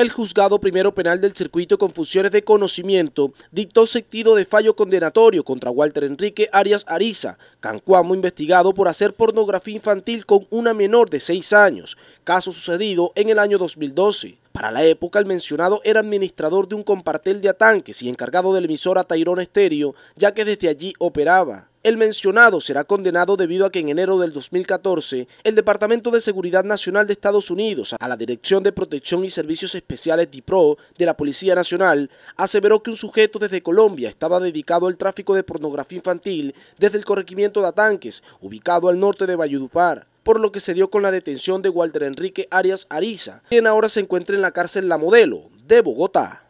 El juzgado primero penal del circuito con fusiones de conocimiento dictó sentido de fallo condenatorio contra Walter Enrique Arias Ariza, cancuamo investigado por hacer pornografía infantil con una menor de 6 años, caso sucedido en el año 2012. Para la época, el mencionado era administrador de un compartel de atanques y encargado del emisora Tairón Estéreo, ya que desde allí operaba. El mencionado será condenado debido a que en enero del 2014, el Departamento de Seguridad Nacional de Estados Unidos, a la Dirección de Protección y Servicios Especiales DIPRO de la Policía Nacional, aseveró que un sujeto desde Colombia estaba dedicado al tráfico de pornografía infantil desde el corregimiento de Atanques, ubicado al norte de Valledupar por lo que se dio con la detención de Walter Enrique Arias Ariza, quien ahora se encuentra en la cárcel La Modelo de Bogotá.